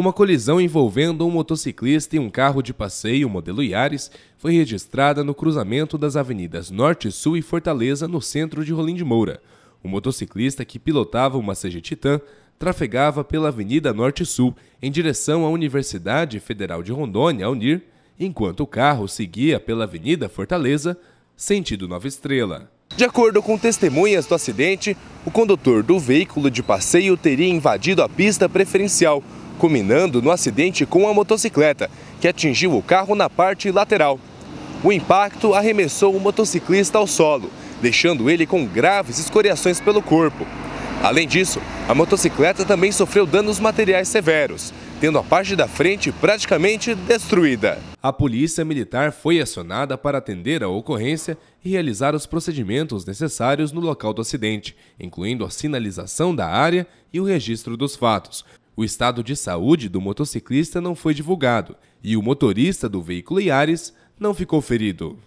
Uma colisão envolvendo um motociclista e um carro de passeio modelo Yaris foi registrada no cruzamento das avenidas Norte, Sul e Fortaleza, no centro de Rolim de Moura. O motociclista que pilotava uma CG Titan trafegava pela Avenida Norte Sul em direção à Universidade Federal de Rondônia, UNIR, enquanto o carro seguia pela Avenida Fortaleza, sentido Nova Estrela. De acordo com testemunhas do acidente, o condutor do veículo de passeio teria invadido a pista preferencial, culminando no acidente com a motocicleta, que atingiu o carro na parte lateral. O impacto arremessou o motociclista ao solo, deixando ele com graves escoriações pelo corpo. Além disso, a motocicleta também sofreu danos materiais severos, tendo a parte da frente praticamente destruída. A polícia militar foi acionada para atender a ocorrência e realizar os procedimentos necessários no local do acidente, incluindo a sinalização da área e o registro dos fatos, o estado de saúde do motociclista não foi divulgado e o motorista do veículo Yaris não ficou ferido.